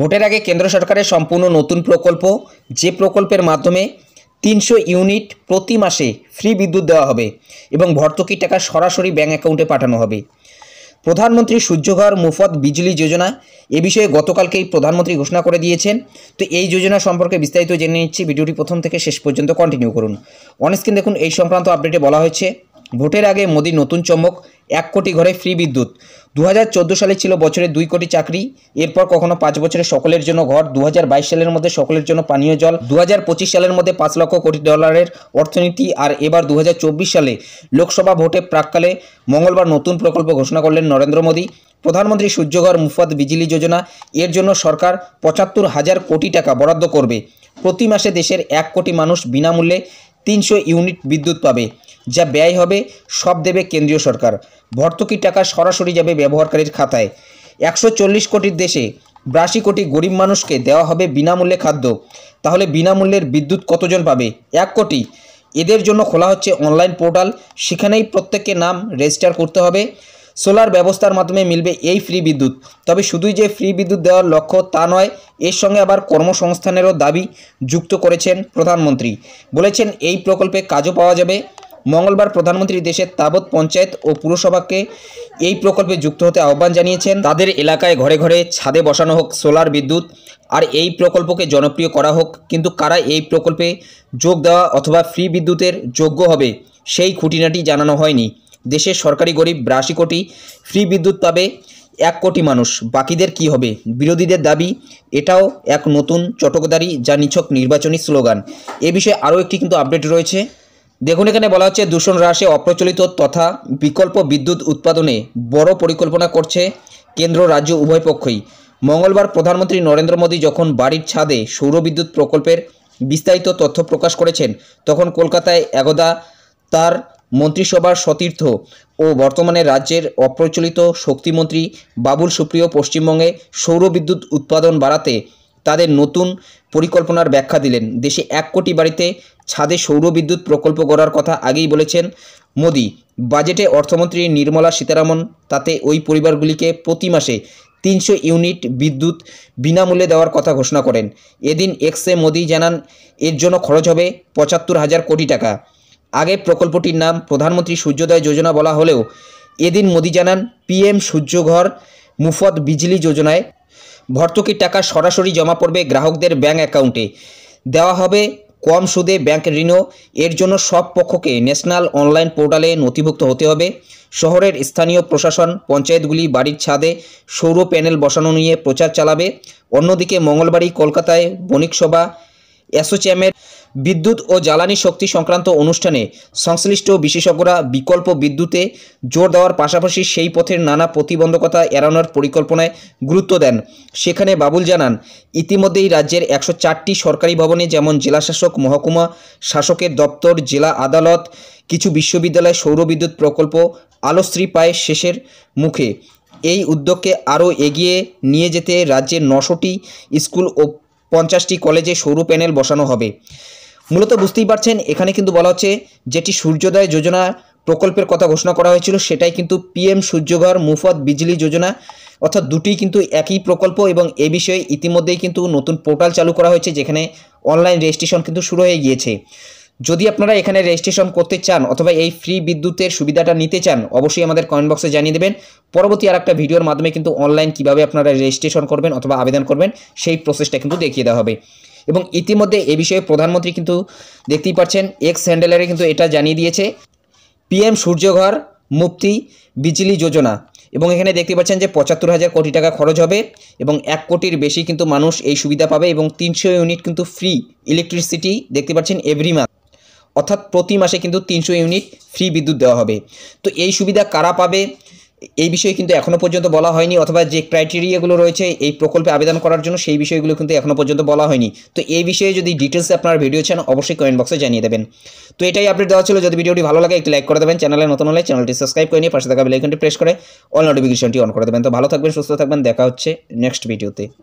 ভোটের আগে কেন্দ্র সরকারের সম্পূর্ণ নতুন প্রকল্প যে প্রকল্পের মাধ্যমে তিনশো ইউনিট প্রতি মাসে ফ্রি বিদ্যুৎ দেওয়া হবে এবং ভর্তুকি টাকা সরাসরি ব্যাঙ্ক অ্যাকাউন্টে পাঠানো হবে প্রধানমন্ত্রী সূর্যঘর মুফত বিজলি যোজনা এ বিষয়ে গতকালকেই প্রধানমন্ত্রী ঘোষণা করে দিয়েছেন তো এই যোজনা সম্পর্কে বিস্তারিত জেনে নিচ্ছি ভিডিওটি প্রথম থেকে শেষ পর্যন্ত কন্টিনিউ করুন অনেক দেখুন এই সংক্রান্ত আপডেটে বলা হয়েছে ভোটের আগে মোদীর নতুন চমক এক কোটি ঘরে ফ্রি বিদ্যুৎ দু সালে ছিল বছরে দুই কোটি চাকরি এরপর কখনো পাঁচ বছরে সকলের জন্য ঘর দু সালের মধ্যে সকলের জন্য পানীয় জল দু সালের মধ্যে পাঁচ লক্ষ কোটি ডলারের অর্থনীতি আর এবার দু সালে লোকসভা ভোটে প্রাককালে মঙ্গলবার নতুন প্রকল্প ঘোষণা করলেন নরেন্দ্র মোদী প্রধানমন্ত্রী সূর্যঘর মুফাদ বিজলি যোজনা এর জন্য সরকার পঁচাত্তর হাজার কোটি টাকা বরাদ্দ করবে প্রতি মাসে দেশের এক কোটি মানুষ বিনামূল্যে তিনশো ইউনিট বিদ্যুৎ পাবে যা ব্যয় হবে সব দেবে কেন্দ্রীয় সরকার ভর্তুকি টাকা সরাসরি যাবে ব্যবহারকারীর খাতায় একশো কোটির দেশে বিরাশি কোটি গরিব মানুষকে দেওয়া হবে বিনামূল্যে খাদ্য তাহলে বিনামূল্যের বিদ্যুৎ কতজন পাবে এক কোটি এদের জন্য খোলা হচ্ছে অনলাইন পোর্টাল সেখানেই প্রত্যেককে নাম রেজিস্টার করতে হবে সোলার ব্যবস্থার মাধ্যমে মিলবে এই ফ্রি বিদ্যুৎ তবে শুধুই যে ফ্রি বিদ্যুৎ দেওয়ার লক্ষ্য তা নয় এর সঙ্গে আবার কর্মসংস্থানেরও দাবি যুক্ত করেছেন প্রধানমন্ত্রী বলেছেন এই প্রকল্পে কাজও পাওয়া যাবে মঙ্গলবার প্রধানমন্ত্রী দেশের তাবৎ পঞ্চায়েত ও পুরসভাকে এই প্রকল্পে যুক্ত হতে আহ্বান জানিয়েছেন তাদের এলাকায় ঘরে ঘরে ছাদে বসানো হোক সোলার বিদ্যুৎ আর এই প্রকল্পকে জনপ্রিয় করা হোক কিন্তু কারা এই প্রকল্পে যোগ দেওয়া অথবা ফ্রি বিদ্যুতের যোগ্য হবে সেই খুঁটিনাটি জানানো হয়নি দেশের সরকারি গরিব বিরাশি কোটি ফ্রি বিদ্যুৎ পাবে এক কোটি মানুষ বাকিদের কি হবে বিরোধীদের দাবি এটাও এক নতুন চটকদারি যা নিছক নির্বাচনী স্লোগান এ বিষয়ে আরও একটি কিন্তু আপডেট রয়েছে দেখুন এখানে বলা হচ্ছে দূষণ হ্রাসে অপ্রচলিত তথা বিকল্প বিদ্যুৎ উৎপাদনে বড় পরিকল্পনা করছে কেন্দ্র রাজ্য উভয় পক্ষই মঙ্গলবার প্রধানমন্ত্রী নরেন্দ্র মোদী যখন বাড়ির ছাদে সৌরবিদ্যুৎ প্রকল্পের বিস্তারিত তথ্য প্রকাশ করেছেন তখন কলকাতায় একদা তার মন্ত্রিসভার সতীর্থ ও বর্তমানে রাজ্যের অপ্রচলিত শক্তিমন্ত্রী বাবুল সুপ্রিয় পশ্চিমবঙ্গে সৌরবিদ্যুৎ উৎপাদন বাড়াতে তাদের নতুন পরিকল্পনার ব্যাখ্যা দিলেন দেশে এক কোটি বাড়িতে ছাদে সৌরবিদ্যুৎ প্রকল্প গড়ার কথা আগেই বলেছেন মোদি বাজেটে অর্থমন্ত্রী নির্মলা সীতারামন তাতে ওই পরিবারগুলিকে প্রতি মাসে তিনশো ইউনিট বিদ্যুৎ বিনামূল্যে দেওয়ার কথা ঘোষণা করেন এদিন এক্স এ মোদি জানান এর জন্য খরচ হবে পঁচাত্তর হাজার কোটি টাকা আগে প্রকল্পটির নাম প্রধানমন্ত্রী সূর্যোদয় যোজনা বলা হলেও এদিন মোদি জানান পিএম সূর্যঘর মুফত বিজলি যোজনায় ভর্তুকির টাকা সরাসরি জমা পড়বে গ্রাহকদের ব্যাঙ্ক অ্যাকাউন্টে দেওয়া হবে কম সুদে ব্যাংক ঋণও এর জন্য সব পক্ষকে ন্যাশনাল অনলাইন পোর্টালে নথিভুক্ত হতে হবে শহরের স্থানীয় প্রশাসন পঞ্চায়েতগুলি বাড়ির ছাদে সৌর প্যানেল বসানো নিয়ে প্রচার চালাবে অন্যদিকে মঙ্গলবারই কলকাতায় বণিকসভা অ্যাসোচ্যামের বিদ্যুৎ ও জ্বালানি শক্তি সংক্রান্ত অনুষ্ঠানে সংশ্লিষ্ট বিশেষজ্ঞরা বিকল্প বিদ্যুতে জোর দেওয়ার পাশাপাশি সেই পথের নানা প্রতিবন্ধকতা এড়ানোর পরিকল্পনায় গুরুত্ব দেন সেখানে বাবুল জানান ইতিমধ্যেই রাজ্যের একশো চারটি সরকারি ভবনে যেমন জেলাশাসক মহকুমা শাসকের দপ্তর জেলা আদালত কিছু বিশ্ববিদ্যালয় সৌরবিদ্যুৎ প্রকল্প আলোশ্রী পায় শেষের মুখে এই উদ্যোগকে আরও এগিয়ে নিয়ে যেতে রাজ্যের নশোটি স্কুল ও পঞ্চাশটি কলেজে সৌর প্যানেল বসানো হবে মূলত বুঝতেই পারছেন এখানে কিন্তু বলা হচ্ছে যেটি সূর্যোদয় যোজনা প্রকল্পের কথা ঘোষণা করা হয়েছিল সেটাই কিন্তু পিএম সূর্যঘর মুফত বিজলি যোজনা অর্থাৎ দুটি কিন্তু একই প্রকল্প এবং এ বিষয়ে ইতিমধ্যেই কিন্তু নতুন পোর্টাল চালু করা হয়েছে যেখানে অনলাইন রেজিস্ট্রেশন কিন্তু শুরু হয়ে গিয়েছে যদি আপনারা এখানে রেজিস্ট্রেশন করতে চান অথবা এই ফ্রি বিদ্যুতের সুবিধাটা নিতে চান অবশ্যই আমাদের কমেন্ট বক্সে জানিয়ে দেবেন পরবর্তী আর একটা ভিডিওর মাধ্যমে কিন্তু অনলাইন কিভাবে আপনারা রেজিস্ট্রেশন করবেন অথবা আবেদন করবেন সেই প্রসেসটা কিন্তু দেখিয়ে দেওয়া হবে এবং ইতিমধ্যে এ বিষয়ে প্রধানমন্ত্রী কিন্তু দেখতেই পাচ্ছেন এক্স হ্যান্ডেলারে কিন্তু এটা জানিয়ে দিয়েছে পিএম সূর্যঘর মুক্তি বিজলি যোজনা এবং এখানে দেখতে পাচ্ছেন যে পঁচাত্তর হাজার কোটি টাকা খরচ হবে এবং এক কোটির বেশি কিন্তু মানুষ এই সুবিধা পাবে এবং তিনশো ইউনিট কিন্তু ফ্রি ইলেকট্রিসিটি দেখতে পাচ্ছেন এভরি মান্থ অর্থাৎ প্রতি মাসে কিন্তু তিনশো ইউনিট ফ্রি বিদ্যুৎ দেওয়া হবে তো এই সুবিধা কারা পাবে এই বিষয়ে কিন্তু এখনও পর্যন্ত বলা হয়নি অথবা যে ক্রাইটেরিয়াগুলো রয়েছে এই প্রকল্পে আবেদন করার জন্য সেই বিষয়গুলো কিন্তু এখনও পর্যন্ত বলা হয়নি তো এই বিষয়ে যদি ডিটেলসে আপনার ভিডিও চান অবশ্যই কমেন্ট বক্সে জানিয়ে দেবেন তো এটাই আপডেট দেওয়া ছিল যদি ভিডিওটি ভালো লাগে একটু লাইক করে দেবেন চ্যানেলে নতুন হলে চ্যানেলটি সাবস্ক্রাইব করে নিয়ে পাশে থাকা বেলাইকনটি প্রেস করে অল নোটিফিকেশনটি অন করে দেবেন তো ভালো থাকবেন সুস্থ থাকবেন দেখা হচ্ছে নেক্সট ভিডিওতে